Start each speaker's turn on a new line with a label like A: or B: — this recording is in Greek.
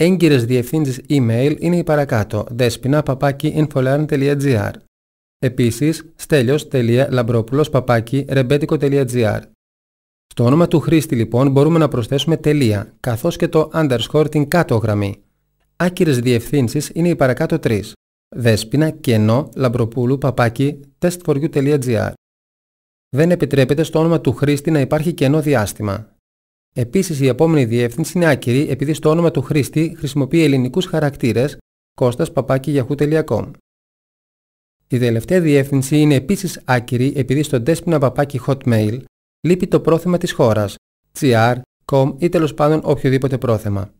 A: Έγκυρες διευθύνσεις
B: email είναι η παρακάτω Επίσης, Στο όνομα του χρήστη λοιπόν μπορούμε να προσθέσουμε τελεία, καθώς και το underscore την κάτω γραμμή. Άκυρες διευθύνσεις είναι η παρακάτω τρεις. Δέσποινα κενό λαμπροπούλου παπάκι Δεν επιτρέπεται στο όνομα του χρήστη να υπάρχει κενό διάστημα. Επίσης, η επόμενη διεύθυνση είναι άκυρη επειδή στο όνομα του χρήστη χρησιμοποιεί ελληνικούς χαρακτήρες κώστας.yahoo.com. Η τελευταία διεύθυνση είναι επίσης άκυρη επειδή στο τέσπινα παπάκι hotmail λείπει το πρόθεμα της χώρας, gr, com ή τέλος πάντων οποιοδήποτε πρόθεμα.